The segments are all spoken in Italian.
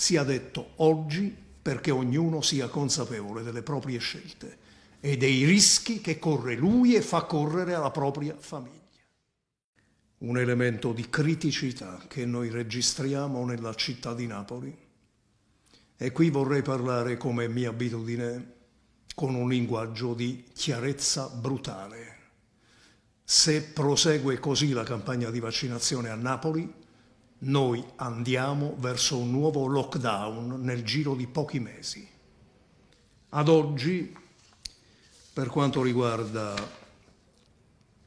sia detto oggi perché ognuno sia consapevole delle proprie scelte e dei rischi che corre lui e fa correre alla propria famiglia. Un elemento di criticità che noi registriamo nella città di Napoli. E qui vorrei parlare, come mia abitudine, con un linguaggio di chiarezza brutale. Se prosegue così la campagna di vaccinazione a Napoli, noi andiamo verso un nuovo lockdown nel giro di pochi mesi. Ad oggi, per quanto riguarda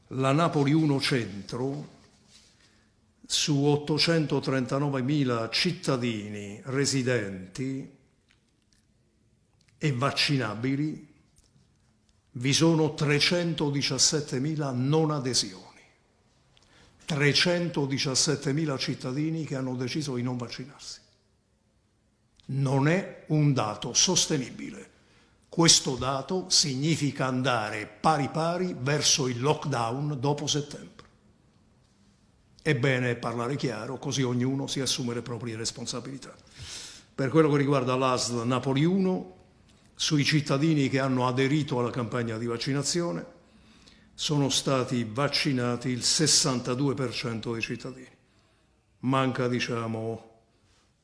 la Napoli 1 Centro, su 839.000 cittadini residenti e vaccinabili vi sono 317.000 non adesioni. 317.000 cittadini che hanno deciso di non vaccinarsi. Non è un dato sostenibile. Questo dato significa andare pari pari verso il lockdown dopo settembre. È bene parlare chiaro, così ognuno si assume le proprie responsabilità. Per quello che riguarda l'ASL Napoli 1, sui cittadini che hanno aderito alla campagna di vaccinazione, sono stati vaccinati il 62% dei cittadini. Manca, diciamo,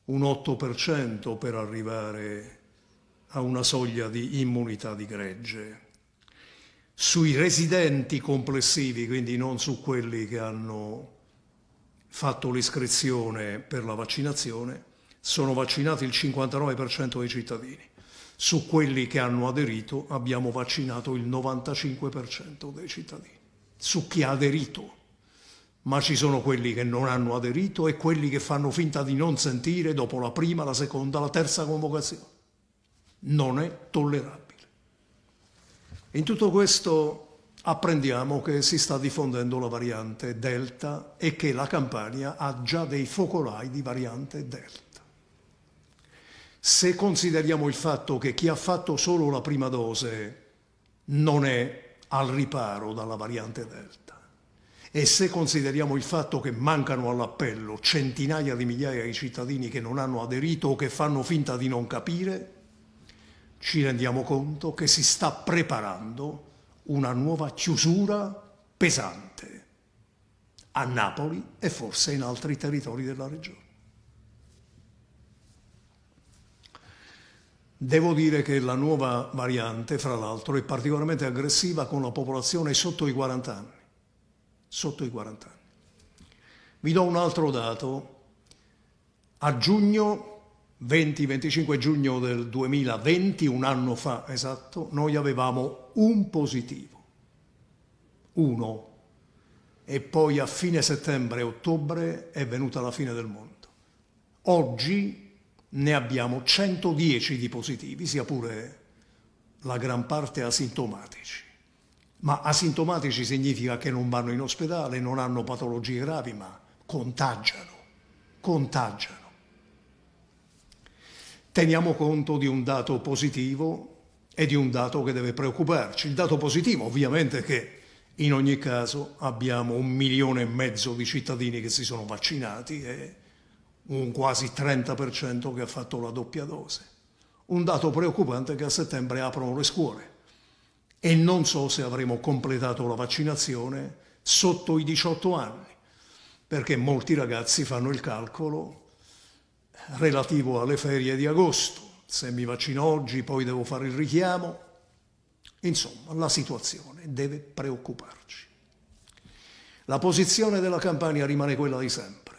un 8% per arrivare a una soglia di immunità di gregge. Sui residenti complessivi, quindi non su quelli che hanno fatto l'iscrizione per la vaccinazione, sono vaccinati il 59% dei cittadini su quelli che hanno aderito abbiamo vaccinato il 95% dei cittadini, su chi ha aderito, ma ci sono quelli che non hanno aderito e quelli che fanno finta di non sentire dopo la prima, la seconda, la terza convocazione. Non è tollerabile. In tutto questo apprendiamo che si sta diffondendo la variante Delta e che la Campania ha già dei focolai di variante Delta se consideriamo il fatto che chi ha fatto solo la prima dose non è al riparo dalla variante Delta e se consideriamo il fatto che mancano all'appello centinaia di migliaia di cittadini che non hanno aderito o che fanno finta di non capire, ci rendiamo conto che si sta preparando una nuova chiusura pesante a Napoli e forse in altri territori della regione. Devo dire che la nuova variante, fra l'altro, è particolarmente aggressiva con la popolazione sotto i 40 anni. Sotto i 40 anni. Vi do un altro dato. A giugno, 20-25 giugno del 2020, un anno fa esatto, noi avevamo un positivo. Uno. E poi a fine settembre-ottobre è venuta la fine del mondo. Oggi ne abbiamo 110 di positivi, sia pure la gran parte asintomatici. Ma asintomatici significa che non vanno in ospedale, non hanno patologie gravi, ma contagiano, contagiano. Teniamo conto di un dato positivo e di un dato che deve preoccuparci. Il dato positivo ovviamente è che in ogni caso abbiamo un milione e mezzo di cittadini che si sono vaccinati e un quasi 30% che ha fatto la doppia dose. Un dato preoccupante che a settembre aprono le scuole e non so se avremo completato la vaccinazione sotto i 18 anni, perché molti ragazzi fanno il calcolo relativo alle ferie di agosto. Se mi vaccino oggi poi devo fare il richiamo. Insomma, la situazione deve preoccuparci. La posizione della campagna rimane quella di sempre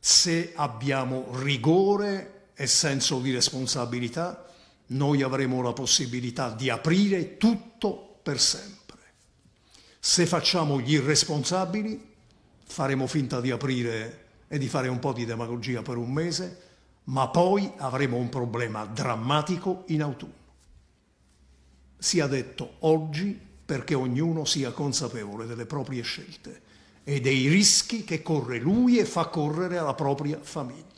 se abbiamo rigore e senso di responsabilità, noi avremo la possibilità di aprire tutto per sempre. Se facciamo gli irresponsabili, faremo finta di aprire e di fare un po' di demagogia per un mese, ma poi avremo un problema drammatico in autunno. Sia detto oggi perché ognuno sia consapevole delle proprie scelte e dei rischi che corre lui e fa correre alla propria famiglia.